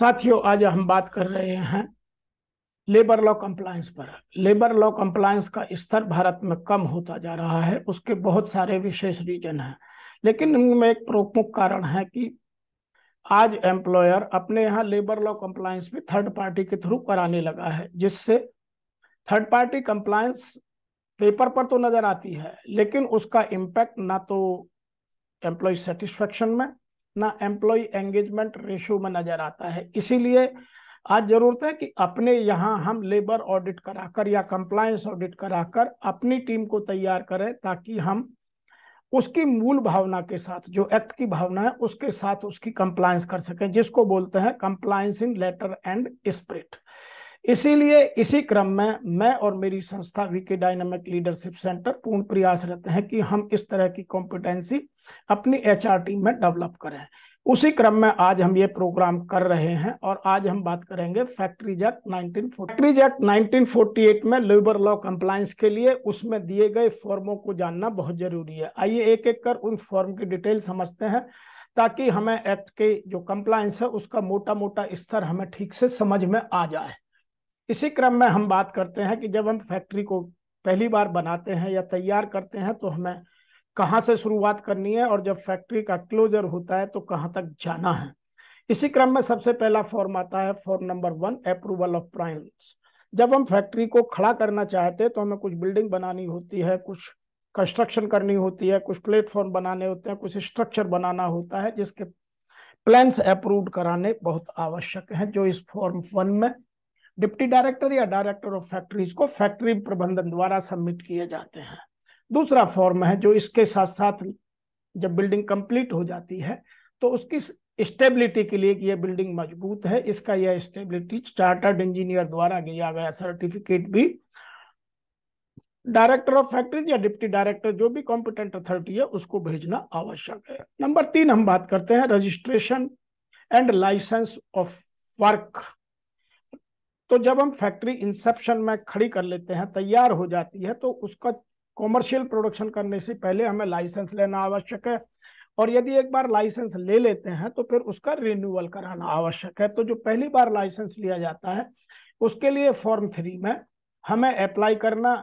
साथियों आज हम बात कर रहे हैं लेबर लॉ कंप्लायंस पर लेबर लॉ कंप्लायंस का स्तर भारत में कम होता जा रहा है उसके बहुत सारे विशेष रीजन हैं लेकिन उनमें एक प्रमुख कारण है कि आज एम्प्लॉयर अपने यहाँ लेबर लॉ कंप्लायंस भी थर्ड पार्टी के थ्रू कराने लगा है जिससे थर्ड पार्टी कंप्लायंस पेपर पर तो नज़र आती है लेकिन उसका इम्पैक्ट ना तो एम्प्लॉय सेटिस्फेक्शन में अपना एम्प्लॉय एंगेजमेंट रेशियो में नजर आता है इसीलिए आज जरूरत है कि अपने यहाँ हम लेबर ऑडिट कराकर या कंप्लायंस ऑडिट कराकर अपनी टीम को तैयार करें ताकि हम उसकी मूल भावना के साथ जो एक्ट की भावना है उसके साथ उसकी कंप्लायंस कर सकें जिसको बोलते हैं compliance in letter and spirit इसीलिए इसी क्रम में मैं और मेरी संस्था वीके डायनामिक लीडरशिप सेंटर पूर्ण प्रयास रहते हैं कि हम इस तरह की कॉम्पिटेंसी अपनी एच टीम में डेवलप करें उसी क्रम में आज हम ये प्रोग्राम कर रहे हैं और आज हम बात करेंगे फैक्ट्रीज एक्ट 19 फैक्ट्रीज एक्ट 1948 में लेबर लॉ कंप्लायंस के लिए उसमें दिए गए फॉर्मों को जानना बहुत जरूरी है आइए एक एक कर उन फॉर्म की डिटेल समझते हैं ताकि हमें एक्ट के जो कंप्लायंस है उसका मोटा मोटा स्तर हमें ठीक से समझ में आ जाए इसी क्रम में हम बात करते हैं कि जब हम फैक्ट्री को पहली बार बनाते हैं या तैयार करते हैं तो हमें कहाँ से शुरुआत करनी है और जब फैक्ट्री का क्लोजर होता है तो कहाँ तक जाना है इसी क्रम में सबसे पहला फॉर्म आता है form number one approval of premises जब हम फैक्ट्री को खड़ा करना चाहते हैं तो हमें कुछ बिल्डिंग बनानी होती है कुछ कंस्ट्रक्शन करनी होती है कुछ प्लेटफॉर्म बनाने होते हैं कुछ स्ट्रक्चर बनाना होता है जिसके प्लान्स अप्रूव कराने बहुत आवश्यक हैं जो इस फॉर्म वन में डिप्टी डायरेक्टर या डायरेक्टर ऑफ फैक्ट्रीज को फैक्ट्री प्रबंधन द्वारा सबमिट किए जाते हैं दूसरा फॉर्म है जो इसके साथ साथ जब बिल्डिंग कंप्लीट हो जाती है तो उसकी स्टेबिलिटी के लिए कि यह बिल्डिंग मजबूत है इसका यह स्टेबिलिटी चार्टर्ड इंजीनियर द्वारा दिया गया सर्टिफिकेट भी डायरेक्टर ऑफ फैक्ट्रीज या डिप्टी डायरेक्टर जो भी कॉम्पिटेंट अथॉरिटी है उसको भेजना आवश्यक है नंबर तीन हम बात करते हैं registration and licence of work तो जब हम फैक्ट्री इंसेप्शन में खड़ी कर लेते हैं तैयार हो जाती है तो उसका कॉमर्शियल प्रोडक्शन करने से पहले हमें लाइसेंस लेना आवश्यक है और यदि एक बार लाइसेंस ले लेते हैं तो फिर उसका रिन्यूअल कराना आवश्यक है तो जो पहली बार लाइसेंस लिया जाता है उसके लिए फॉर्म थ्री में हमें अप्लाई करना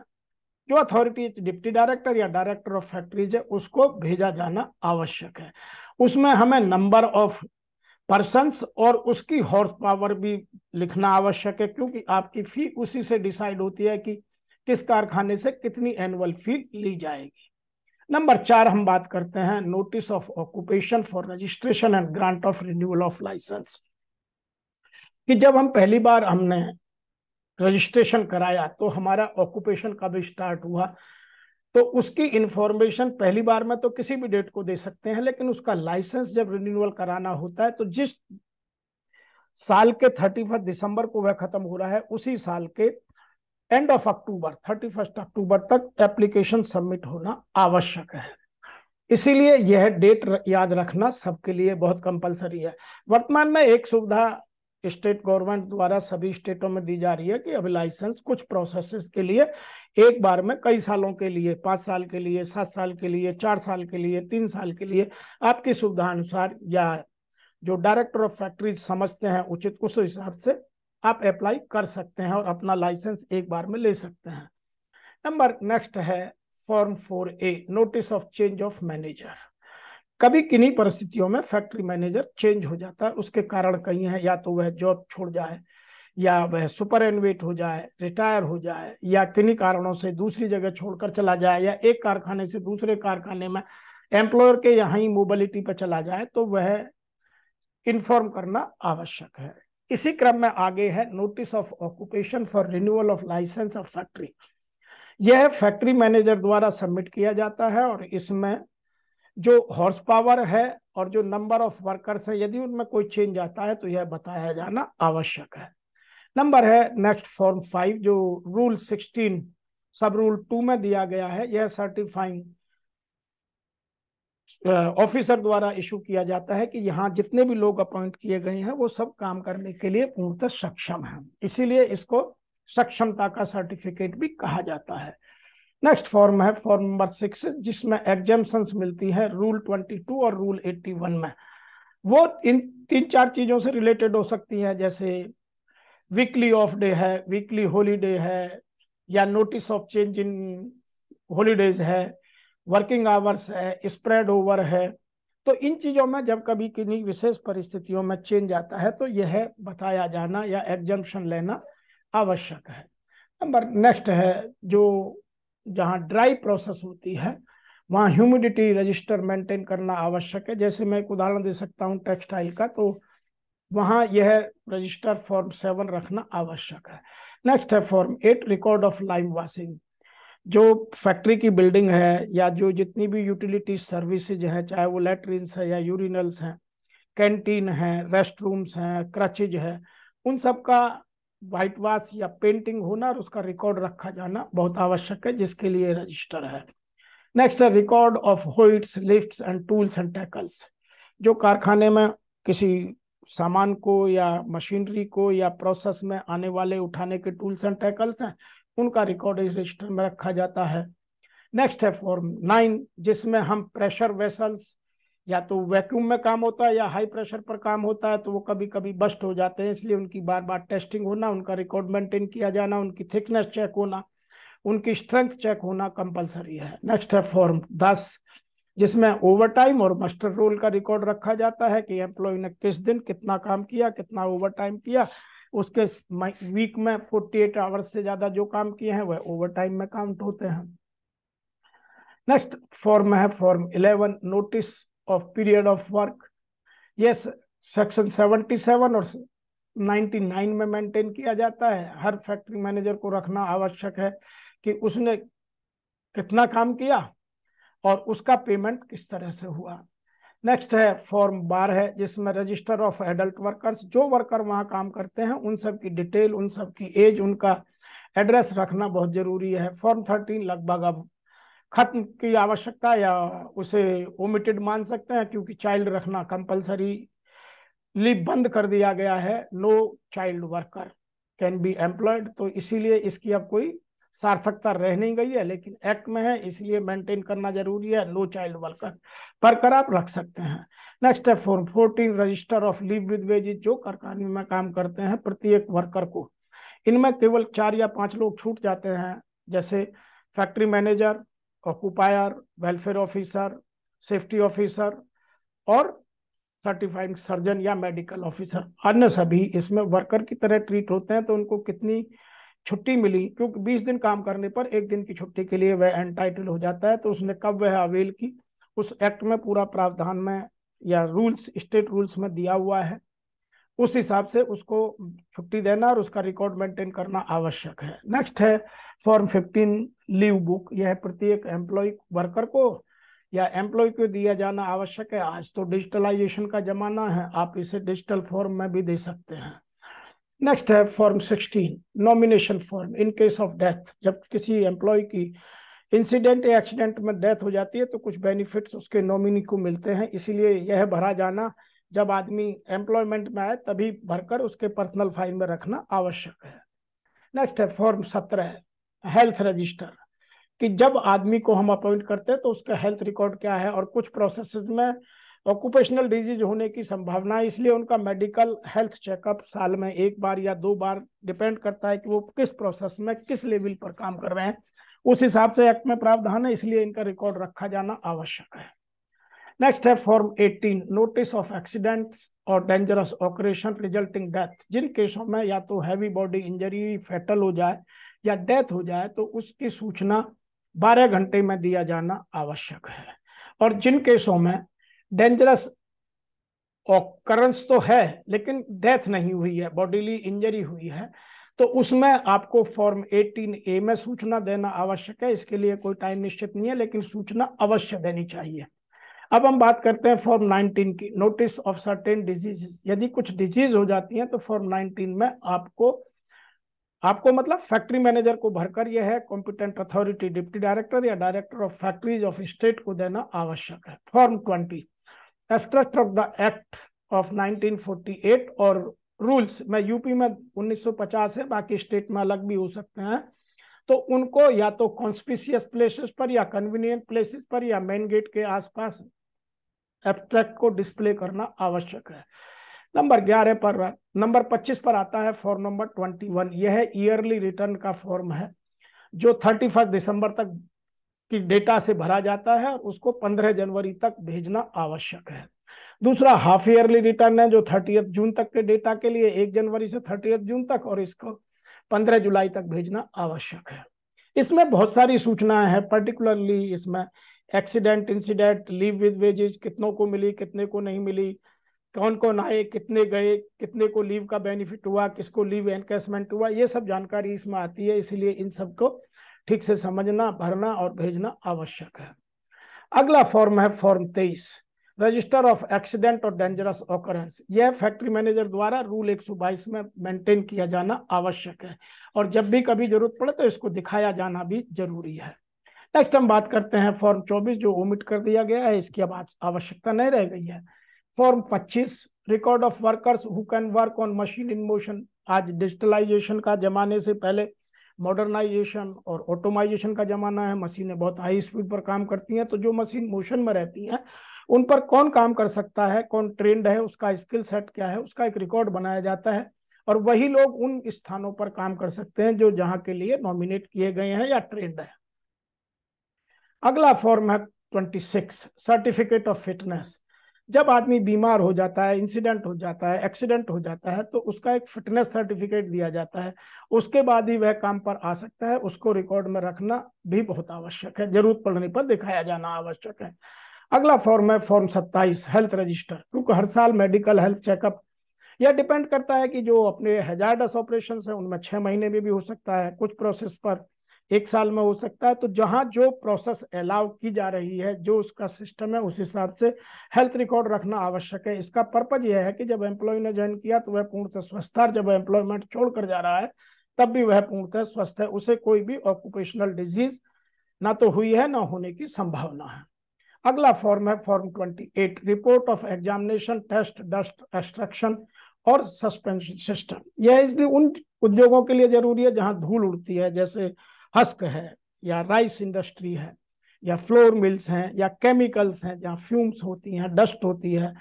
जो अथॉरिटी डिप्टी डायरेक्टर या डायरेक्टर ऑफ फैक्ट्रीज है उसको भेजा जाना आवश्यक है उसमें हमें नंबर ऑफ पर्सन्स और उसकी हॉर्स पावर भी लिखना आवश्यक है क्योंकि आपकी फी उसी से डिसाइड होती है कि किस कारखाने से कितनी एनुअल फी ली जाएगी नंबर चार हम बात करते हैं notice of occupation for registration and grant of renewal of licence कि जब हम पहली बार हमने रजिस्ट्रेशन कराया तो हमारा ऑक्यूपेशन कब स्टार्ट हुआ तो उसकी इंफॉर्मेशन पहली बार में तो किसी भी डेट को दे सकते हैं लेकिन उसका लाइसेंस जब रिन्यूअल कराना होता है तो जिस साल के थर्टी फर्स्ट दिसंबर को वह खत्म हो रहा है उसी साल के end of October thirty first October तक एप्लीकेशन सबमिट होना आवश्यक है इसीलिए यह डेट याद रखना सबके लिए बहुत कंपलसरी है वर्तमान में एक सुविधा स्टेट गवर्नमेंट द्वारा सभी स्टेटों में दी जा रही है कि अभी लाइसेंस कुछ प्रोसेस के लिए एक बार में कई सालों के लिए पाँच साल के लिए सात साल के लिए चार साल के लिए तीन साल के लिए आपकी सुविधा अनुसार या जो डायरेक्टर ऑफ फैक्ट्रीज समझते हैं उचित उस हिसाब से आप अप्लाई कर सकते हैं और अपना लाइसेंस एक बार में ले सकते हैं नंबर नेक्स्ट है form four A notice of change of manager कभी किन्हीं परिस्थितियों में फैक्ट्री मैनेजर चेंज हो जाता है उसके कारण कई हैं या तो वह जॉब छोड़ जाए या वह सुपर एनवेट हो जाए रिटायर हो जाए या किन्हीं कारणों से दूसरी जगह छोड़कर चला जाए या एक कारखाने से दूसरे कारखाने में एम्प्लॉयर के यहाँ ही मोबिलिटी पर चला जाए तो वह इन्फॉर्म करना आवश्यक है इसी क्रम में आगे है notice of occupation for renewal of licence of factory यह फैक्ट्री मैनेजर द्वारा सबमिट किया जाता है और इसमें जो हॉर्स पावर है और जो नंबर ऑफ वर्कर्स है यदि उनमें कोई चेंज आता है तो यह बताया जाना आवश्यक है नंबर है नेक्स्ट फॉर्म फाइव जो rule sixteen sub rule two में दिया गया है यह सर्टिफाइंग ऑफिसर द्वारा इशू किया जाता है कि यहाँ जितने भी लोग अपॉइंट किए गए हैं वो सब काम करने के लिए पूर्णतः सक्षम हैं इसीलिए इसको सक्षमता का सर्टिफिकेट भी कहा जाता है नेक्स्ट फॉर्म है फॉर्म नंबर सिक्स जिसमें एग्जामेशन मिलती है रूल ट्वेंटी टू और रूल एट्टी वन में वो इन तीन चार चीज़ों से रिलेटेड हो सकती हैं जैसे वीकली ऑफ डे है वीकली हॉलीडे है या notice of change in holidays है वर्किंग आवर्स है स्प्रेड ओवर है तो इन चीज़ों में जब कभी किन्हीं विशेष परिस्थितियों में चेंज आता है तो यह बताया जाना या एग्जामेशन लेना आवश्यक है नंबर नेक्स्ट है जो जहाँ ड्राई प्रोसेस होती है वहाँ ह्यूमिडिटी रजिस्टर मेंटेन करना आवश्यक है जैसे मैं एक उदाहरण दे सकता हूँ टेक्सटाइल का तो वहाँ यह रजिस्टर फॉर्म सेवन रखना आवश्यक है नेक्स्ट है form eight record of lime washing जो फैक्ट्री की बिल्डिंग है या जो जितनी भी यूटिलिटी सर्विसेज हैं चाहे वो लेटरिन्स है या यूरिनल्स हैं कैंटीन है रेस्ट रूम्स हैं क्रचेज है उन सब का वाइट वाश या पेंटिंग होना और उसका रिकॉर्ड रखा जाना बहुत आवश्यक है जिसके लिए रजिस्टर है नेक्स्ट है record of hoists lift and tools and tackles जो कारखाने में किसी सामान को या मशीनरी को या प्रोसेस में आने वाले उठाने के टूल्स एंड टैकल्स हैं उनका रिकॉर्ड इस रजिस्टर में रखा जाता है नेक्स्ट है फॉर्म नाइन जिसमें हम प्रेशर वेसल्स या तो वैक्यूम में काम होता है या हाई प्रेशर पर काम होता है तो वो कभी कभी बस्ट हो जाते हैं इसलिए उनकी बार बार टेस्टिंग होना उनका रिकॉर्ड मेंटेन किया जाना उनकी थिकनेस चेक होना उनकी स्ट्रेंथ चेक होना कंपलसरी है नेक्स्ट है फॉर्म दस जिसमें ओवर टाइम और मास्टर रोल का रिकॉर्ड रखा जाता है कि एम्प्लॉय ने किस दिन कितना काम किया कितना ओवर टाइम किया उसके वीक में 48 आवर्स से ज़्यादा जो काम किए हैं वह ओवर टाइम में काउंट होते हैं नेक्स्ट फॉर्म है form 11 notice of period of work yes section 77 और 99 में मेंटेन किया जाता है हर फैक्ट्री मैनेजर को रखना आवश्यक है कि उसने कितना काम किया और उसका पेमेंट किस तरह से हुआ नेक्स्ट है फॉर्म बार है जिसमें रजिस्टर ऑफ एडल्ट वर्कर्स जो वर्कर वहाँ काम करते हैं उन सब की डिटेल उन सब की एज उनका एड्रेस रखना बहुत ज़रूरी है फॉर्म थर्टीन लगभग अब खत्म की आवश्यकता या उसे ओमिटेड मान सकते हैं क्योंकि चाइल्ड रखना कंपलसरी ली बंद कर दिया गया है no child worker can be employed तो इसीलिए इसकी अब कोई सार्थकता रह नहीं गई है लेकिन एक्ट में है इसलिए मेंटेन करना जरूरी है नो चाइल्ड वर्कर वर्कर आप रख सकते हैं नेक्स्ट है form fourteen register of leave with wages जो कारखाने में काम करते हैं प्रत्येक वर्कर को इनमें केवल चार या पांच लोग छूट जाते हैं जैसे factory manager occupier welfare officer safety officer और सर्टिफाइड सर्जन या मेडिकल ऑफिसर अन्य सभी इसमें वर्कर की तरह ट्रीट होते हैं तो उनको कितनी छुट्टी मिली क्योंकि 20 दिन काम करने पर एक दिन की छुट्टी के लिए वह एंटाइटल हो जाता है तो उसने कब वह अवेल की उस एक्ट में पूरा प्रावधान में या रूल्स स्टेट रूल्स में दिया हुआ है उस हिसाब से उसको छुट्टी देना और उसका रिकॉर्ड मेंटेन करना आवश्यक है नेक्स्ट है फॉर्म फिफ्टीन लीव बुक यह प्रत्येक एम्प्लॉय वर्कर को या एम्प्लॉय को दिया जाना आवश्यक है आज तो डिजिटलाइजेशन का जमाना है आप इसे डिजिटल फॉर्म में भी दे सकते हैं नेक्स्ट है form sixteen nomination form in case of death जब किसी एम्प्लॉय की इंसिडेंट या एक्सीडेंट में डेथ हो जाती है तो कुछ बेनिफिट्स उसके नॉमिनी को मिलते हैं इसीलिए यह भरा जाना जब आदमी एम्प्लॉयमेंट में आए तभी भरकर उसके पर्सनल फाइल में रखना आवश्यक है नेक्स्ट है फॉर्म सत्रह हेल्थ रजिस्टर कि जब आदमी को हम अपॉइंट करते हैं तो उसका हेल्थ रिकॉर्ड क्या है और कुछ प्रोसेस में ऑक्यूपेशनल डिजीज होने की संभावना है इसलिए उनका मेडिकल हेल्थ चेकअप साल में एक बार या दो बार डिपेंड करता है कि वो किस प्रोसेस में किस लेवल पर काम कर रहे हैं उस हिसाब से एक्ट में प्रावधान है इसलिए इनका रिकॉर्ड रखा जाना आवश्यक है नेक्स्ट है फॉर्म 18 नोटिस ऑफ एक्सीडेंट्स और डेंजरस ऑपरेशन रिजल्टिंग डेथ जिन केसों में या तो हैवी बॉडी इंजरी फेटल हो जाए या डेथ हो जाए तो उसकी सूचना 12 घंटे में दिया जाना आवश्यक है और जिन केसों में डेंजरस करंस तो है लेकिन डेथ नहीं हुई है बॉडीली इंजरी हुई है तो उसमें आपको फॉर्म 18 ए में सूचना देना आवश्यक है इसके लिए कोई टाइम निश्चित नहीं है लेकिन सूचना अवश्य देनी चाहिए अब हम बात करते हैं फॉर्म 19 की नोटिस ऑफ सर्टेन डिजीज यदि कुछ डिजीज हो जाती हैं तो फॉर्म 19 में आपको आपको मतलब फैक्ट्री मैनेजर को भरकर यह है कॉम्पिटेंट अथॉरिटी डिप्टी डायरेक्टर या director of factories of state को देना आवश्यक है form 20 abstract of the act of 1948 और रूल्स में यूपी में 1950 है बाकी स्टेट में अलग भी हो सकते हैं तो उनको या तो कॉन्स्पिशियस प्लेसेस पर या कन्वीनियंट प्लेसेस पर या मेन गेट के आसपास एब्स्ट्रैक्ट को डिस्प्ले करना आवश्यक है नंबर ग्यारह पर नंबर पच्चीस पर आता है फॉर्म नंबर ट्वेंटी वन यह ईयरली रिटर्न का फॉर्म है जो थर्टी फर्स्ट दिसंबर तक की डेटा से भरा जाता है और उसको पंद्रह जनवरी तक भेजना आवश्यक है दूसरा हाफ ईयरली रिटर्न है जो थर्टी जून तक के डेटा के लिए एक जनवरी से थर्टी जून तक और इसको पंद्रह जुलाई तक भेजना आवश्यक है इसमें बहुत सारी सूचनाएं हैं पर्टिकुलरली इसमें accident incident leave with wages कितनों को मिली कितने को नहीं मिली कौन कौन आए कितने गए कितने को लीव का बेनिफिट हुआ किसको लीव एनकेसमेंट हुआ ये सब जानकारी इसमें आती है इसलिए इन सबको ठीक से समझना भरना और भेजना आवश्यक है अगला फॉर्म है फॉर्म तेईस रजिस्टर ऑफ एक्सीडेंट और डेंजरस ऑकरेंस यह फैक्ट्री मैनेजर द्वारा रूल 122 में मेंटेन किया जाना आवश्यक है और जब भी कभी जरूरत पड़े तो इसको दिखाया जाना भी जरूरी है नेक्स्ट हम बात करते हैं फॉर्म 24 जो ओमिट कर दिया गया है इसकी अब आवश्यकता नहीं रह गई है form 25 record of workers who can work on machine in motion आज डिजिटलाइजेशन का जमाने से पहले मॉडर्नाइजेशन और ऑटोमाइजेशन का जमाना है मशीनें बहुत हाई स्पीड पर काम करती हैं तो जो मशीन मोशन में रहती हैं उन पर कौन काम कर सकता है कौन ट्रेंड है उसका स्किल सेट क्या है उसका एक रिकॉर्ड बनाया जाता है और वही लोग उन स्थानों पर काम कर सकते हैं जो जहाँ के लिए नॉमिनेट किए गए हैं या ट्रेंड है अगला फॉर्म है twenty six certificate of fitness जब आदमी बीमार हो जाता है इंसिडेंट हो जाता है एक्सीडेंट हो जाता है तो उसका एक फिटनेस सर्टिफिकेट दिया जाता है उसके बाद ही वह काम पर आ सकता है उसको रिकॉर्ड में रखना भी बहुत आवश्यक है जरूरत पड़ने पर दिखाया जाना आवश्यक है अगला फॉर्म है फॉर्म सत्ताईस हेल्थ रजिस्टर क्योंकि हर साल मेडिकल हेल्थ चेकअप यह डिपेंड करता है कि जो अपने हजार ऑपरेशन है उनमें छः महीने में भी हो सकता है कुछ प्रोसेस पर एक साल में हो सकता है तो जहां जो प्रोसेस अलाउ की जा रही है जो उसका सिस्टम है उस हिसाब से हेल्थ रिकॉर्ड रखना आवश्यक है इसका पर्पज यह है कि जब एम्प्लॉय ने ज्वाइन किया तो वह पूर्णतः स्वस्थ था जब एम्प्लॉयमेंट छोड़कर जा रहा है तब भी वह पूर्णतः स्वस्थ है उसे कोई भी ऑक्यूपेशनल डिजीज ना तो हुई है ना होने की संभावना है अगला फॉर्म है form twenty eight report of examination test dust extraction और सस्पेंशन सिस्टम यह इसलिए उन उद्योगों के लिए जरूरी है जहां धूल उड़ती है जैसे हस्क है या राइस इंडस्ट्री है या फ्लोर मिल्स हैं या केमिकल्स हैं जहाँ फ्यूम्स होती हैं डस्ट होती है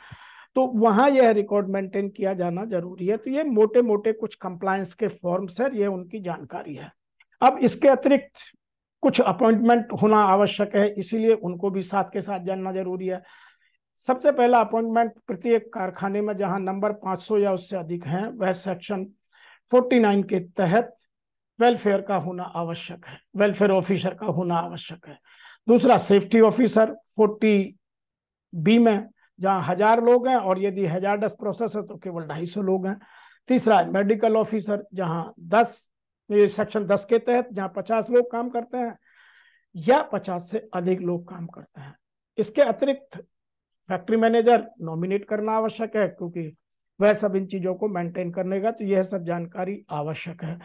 तो वहाँ यह रिकॉर्ड मेंटेन किया जाना जरूरी है तो ये मोटे मोटे कुछ कंप्लायंस के फॉर्म्स है ये उनकी जानकारी है अब इसके अतिरिक्त कुछ अपॉइंटमेंट होना आवश्यक है इसीलिए उनको भी साथ के साथ जानना जरूरी है सबसे पहला अपॉइंटमेंट प्रत्येक कारखाने में जहाँ नंबर 500 या उससे अधिक हैं वह सेक्शन 49 के तहत वेलफेयर का होना आवश्यक है वेलफेयर ऑफिसर का होना आवश्यक है दूसरा सेफ्टी ऑफिसर फोर्टी बी में जहाँ हजार लोग हैं और यदि हजारडस प्रोसेस है तो केवल ढाई सौ लोग हैं तीसरा मेडिकल ऑफिसर जहाँ दस सेक्शन दस के तहत जहाँ पचास लोग काम करते हैं या पचास से अधिक लोग काम करते हैं इसके अतिरिक्त फैक्ट्री मैनेजर नॉमिनेट करना आवश्यक है क्योंकि वह सब इन चीजों को मेंटेन करने का तो यह सब जानकारी आवश्यक है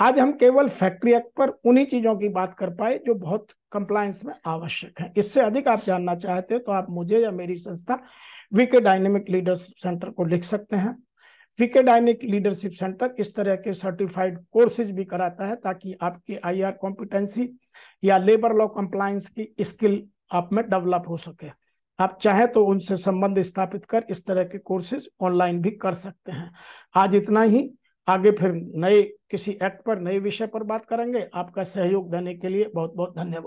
आज हम केवल फैक्ट्री एक्ट पर उन्हीं चीजों की बात कर पाए जो बहुत कंप्लायंस में आवश्यक है इससे अधिक आप जानना चाहते हो तो आप मुझे या मेरी संस्था वीके डायनेमिक लीडरशिप सेंटर को लिख सकते हैं वीके डायनेमिक लीडरशिप सेंटर इस तरह के सर्टिफाइड कोर्सेज भी कराता है ताकि आपकी आई आर कॉम्पिटेंसी या लेबर लॉ कंप्लायंस की स्किल आप में डेवलप हो सके आप चाहें तो उनसे संबंध स्थापित कर इस तरह के कोर्सेज ऑनलाइन भी कर सकते हैं आज इतना ही आगे फिर नए किसी एक्ट पर नए विषय पर बात करेंगे आपका सहयोग देने के लिए बहुत बहुत धन्यवाद